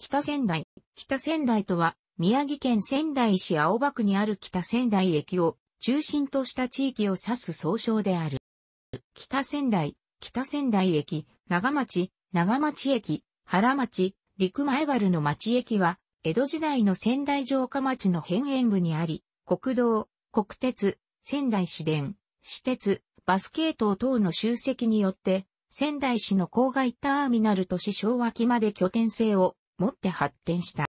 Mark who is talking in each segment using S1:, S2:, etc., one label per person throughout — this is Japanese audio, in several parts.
S1: 北仙台。北仙台とは、宮城県仙台市青葉区にある北仙台駅を中心とした地域を指す総称である。北仙台、北仙台駅、長町、長町駅、原町、陸前原の町駅は、江戸時代の仙台城下町の辺縁部にあり、国道、国鉄、仙台市電、私鉄、バス系統等の集積によって、仙台市の郊外ターミナルと市昭和期まで拠点性をもって発展した。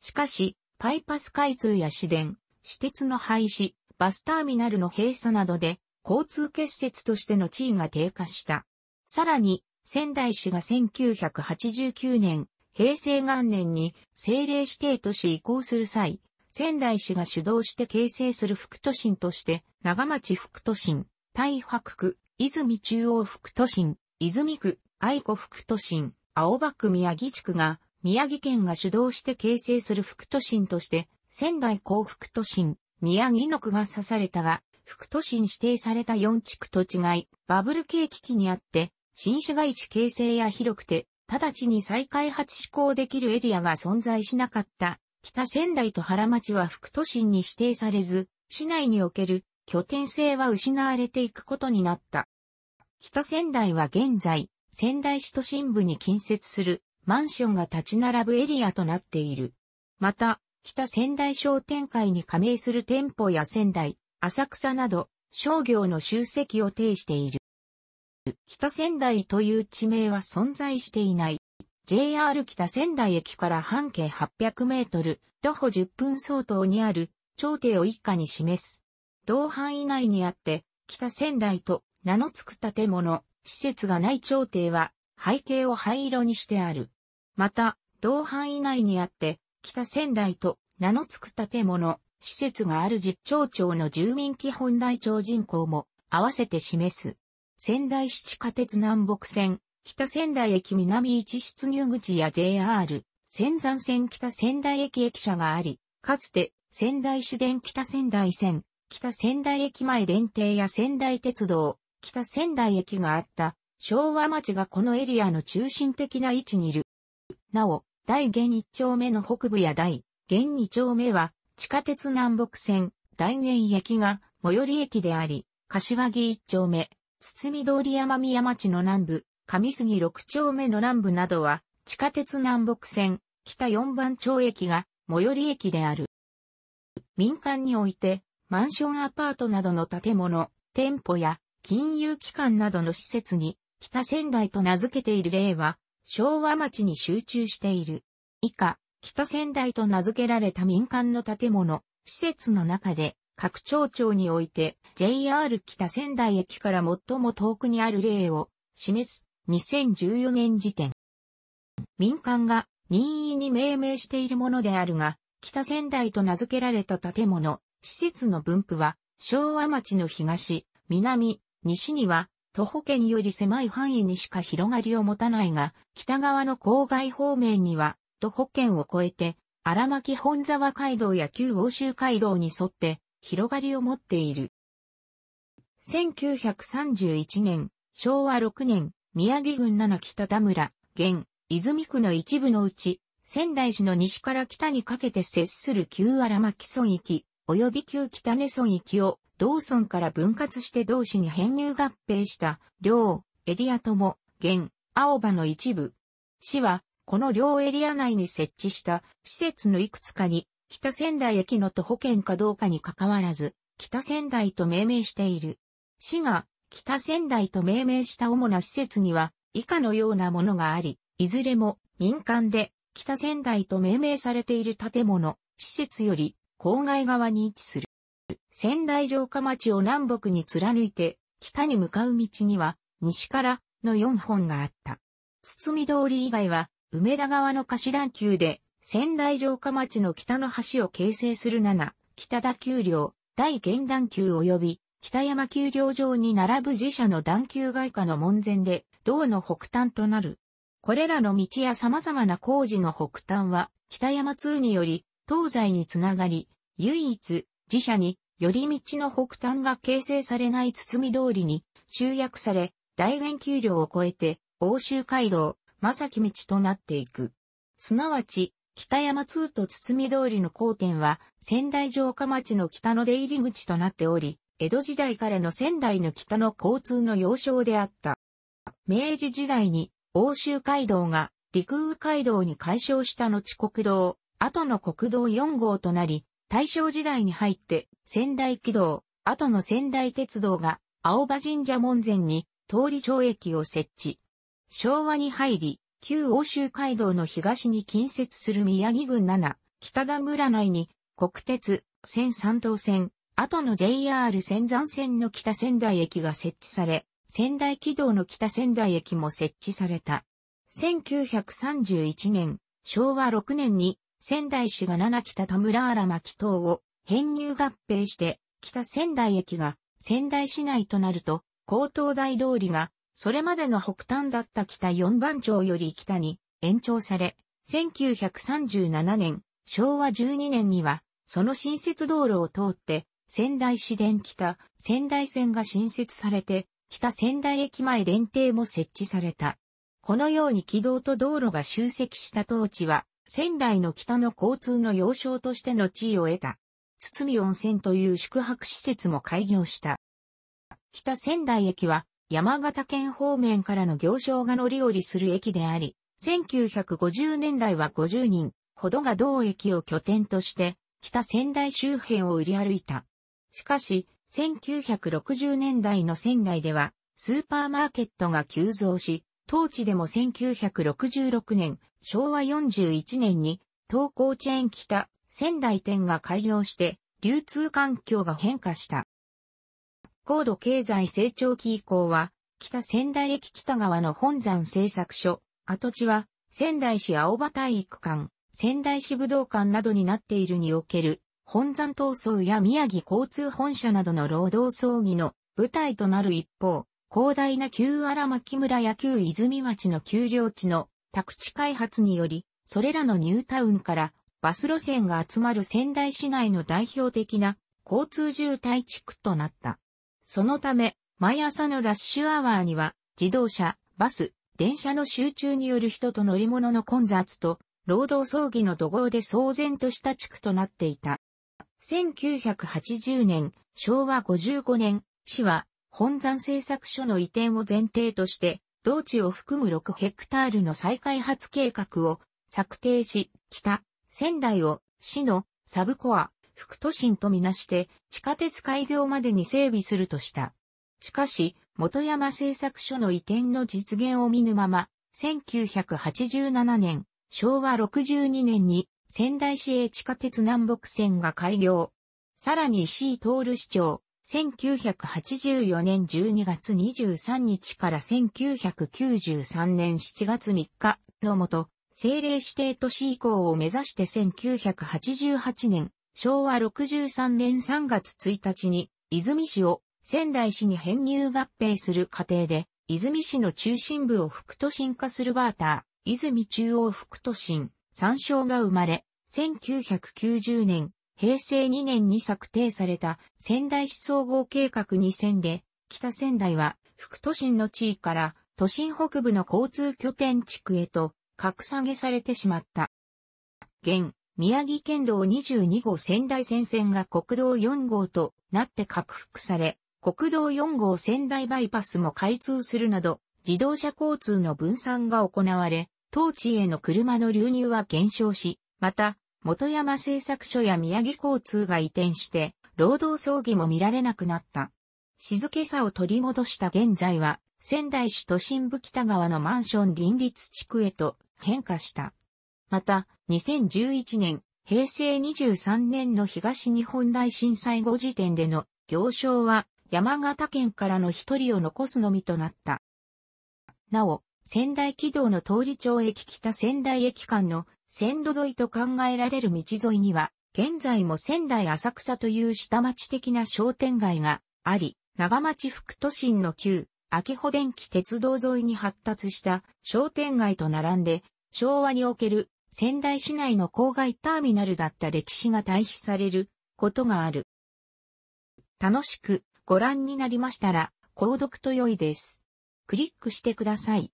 S1: しかし、パイパス開通や市電、私鉄の廃止、バスターミナルの閉鎖などで、交通結節としての地位が低下した。さらに、仙台市が1989年、平成元年に政令指定都市移行する際、仙台市が主導して形成する副都心として、長町副都心、大白区、泉中央副都心、泉区、愛子副都心、青葉区宮城地区が、宮城県が主導して形成する副都心として、仙台港副都心、宮城の区が指されたが、副都心指定された4地区と違い、バブル景気期にあって、新市街地形成や広くて、直ちに再開発施行できるエリアが存在しなかった。北仙台と原町は副都心に指定されず、市内における拠点性は失われていくことになった。北仙台は現在、仙台市都心部に近接するマンションが立ち並ぶエリアとなっている。また、北仙台商店会に加盟する店舗や仙台、浅草など商業の集積を呈している。北仙台という地名は存在していない。JR 北仙台駅から半径800メートル、徒歩10分相当にある、頂点を一家に示す。同範囲内にあって、北仙台と名の付く建物、施設がない朝廷は背景を灰色にしてある。また、同範囲内にあって、北仙台と名の付く建物、施設がある実町町の住民基本台帳人口も合わせて示す。仙台市地下鉄南北線、北仙台駅南一出入口や JR、仙山線北仙台駅駅舎があり、かつて仙台市電北仙台線、北仙台駅前電停や仙台鉄道、北仙台駅があった昭和町がこのエリアの中心的な位置にいる。なお、大元一丁目の北部や大元二丁目は地下鉄南北線大元駅が最寄り駅であり、柏木一丁目、堤通山宮町の南部、上杉六丁目の南部などは地下鉄南北線北四番町駅が最寄り駅である。民間においてマンションアパートなどの建物、店舗や金融機関などの施設に、北仙台と名付けている例は、昭和町に集中している。以下、北仙台と名付けられた民間の建物、施設の中で、各町長において JR 北仙台駅から最も遠くにある例を示す2014年時点。民間が任意に命名しているものであるが、北仙台と名付けられた建物、施設の分布は、昭和町の東、南、西には、徒歩圏より狭い範囲にしか広がりを持たないが、北側の郊外方面には、徒歩圏を越えて、荒牧本沢街道や旧欧州街道に沿って、広がりを持っている。1931年、昭和6年、宮城郡七北田村、現、泉区の一部のうち、仙台市の西から北にかけて接する旧荒牧村域、及び旧北根村域を同村から分割して同市に編入合併した、両エリアとも、現、青葉の一部。市は、この両エリア内に設置した施設のいくつかに、北仙台駅の徒歩圏かどうかに関わらず、北仙台と命名している。市が、北仙台と命名した主な施設には、以下のようなものがあり、いずれも民間で北仙台と命名されている建物、施設より郊外側に位置する。仙台城下町を南北に貫いて、北に向かう道には、西からの4本があった。堤通り以外は、梅田川の貸段丘で、仙台城下町の北の橋を形成する7、北田丘陵、大玄段丘及び、北山丘陵上に並ぶ自社の段丘外下の門前で、道の北端となる。これらの道や様々な工事の北端は、北山通により、東西につながり、唯一、自社に寄り道の北端が形成されない堤通りに集約され、大元丘陵を越えて、欧州街道、正木道となっていく。すなわち、北山通と堤通りの交点は、仙台城下町の北の出入り口となっており、江戸時代からの仙台の北の交通の要衝であった。明治時代に、欧州街道が陸羽街道に改称した後国道、後の国道4号となり、大正時代に入って仙台軌道、後の仙台鉄道が青葉神社門前に通り町駅を設置。昭和に入り、旧欧州街道の東に近接する宮城郡7、北田村内に国鉄、仙三等線、後の JR 仙山線の北仙台駅が設置され、仙台軌道の北仙台駅も設置された。1931年、昭和6年に仙台市が7北田村荒牧等を編入合併して北仙台駅が仙台市内となると高東大通りがそれまでの北端だった北四番町より北に延長され、1937年、昭和12年には、その新設道路を通って、仙台市電北、仙台線が新設されて、北仙台駅前電停も設置された。このように軌道と道路が集積した当地は、仙台の北の交通の要衝としての地位を得た。堤温泉という宿泊施設も開業した。北仙台駅は山形県方面からの行商が乗り降りする駅であり、1950年代は50人ほどが同駅を拠点として北仙台周辺を売り歩いた。しかし、1960年代の仙台ではスーパーマーケットが急増し、当地でも1966年昭和41年に東高チェーン北仙台店が開業して流通環境が変化した。高度経済成長期以降は北仙台駅北側の本山製作所、跡地は仙台市青葉体育館、仙台市武道館などになっているにおける本山闘争や宮城交通本社などの労働争議の舞台となる一方、広大な旧荒牧村や旧泉町の丘陵地の宅地開発により、それらのニュータウンからバス路線が集まる仙台市内の代表的な交通渋滞地区となった。そのため、毎朝のラッシュアワーには、自動車、バス、電車の集中による人と乗り物の混雑と、労働葬儀の怒号で騒然とした地区となっていた。1980年、昭和55年、市は、本山製作所の移転を前提として、同地を含む6ヘクタールの再開発計画を策定し、北、仙台を市のサブコア、副都心とみなして地下鉄開業までに整備するとした。しかし、元山製作所の移転の実現を見ぬまま、1987年、昭和62年に仙台市営地下鉄南北線が開業。さらに石井徹市長、1984年12月23日から1993年7月3日のもと、政令指定都市移行を目指して1988年、昭和63年3月1日に、泉市を仙台市に編入合併する過程で、泉市の中心部を副都心化するバーター、泉中央副都心、参照が生まれ、1990年、平成2年に策定された仙台市総合計画2000で、北仙台は副都心の地位から都心北部の交通拠点地区へと格下げされてしまった。現、宮城県道22号仙台線線が国道4号となって拡幅され、国道4号仙台バイパスも開通するなど、自動車交通の分散が行われ、当地への車の流入は減少し、また、元山製作所や宮城交通が移転して、労働葬儀も見られなくなった。静けさを取り戻した現在は、仙台市都心部北側のマンション林立地区へと変化した。また、2011年、平成23年の東日本大震災後時点での行商は山形県からの一人を残すのみとなった。なお、仙台軌道の通り町駅北仙台駅間の線路沿いと考えられる道沿いには、現在も仙台浅草という下町的な商店街があり、長町副都心の旧、秋穂電気鉄道沿いに発達した商店街と並んで、昭和における仙台市内の郊外ターミナルだった歴史が対比されることがある。楽しくご覧になりましたら、購読と良いです。クリックしてください。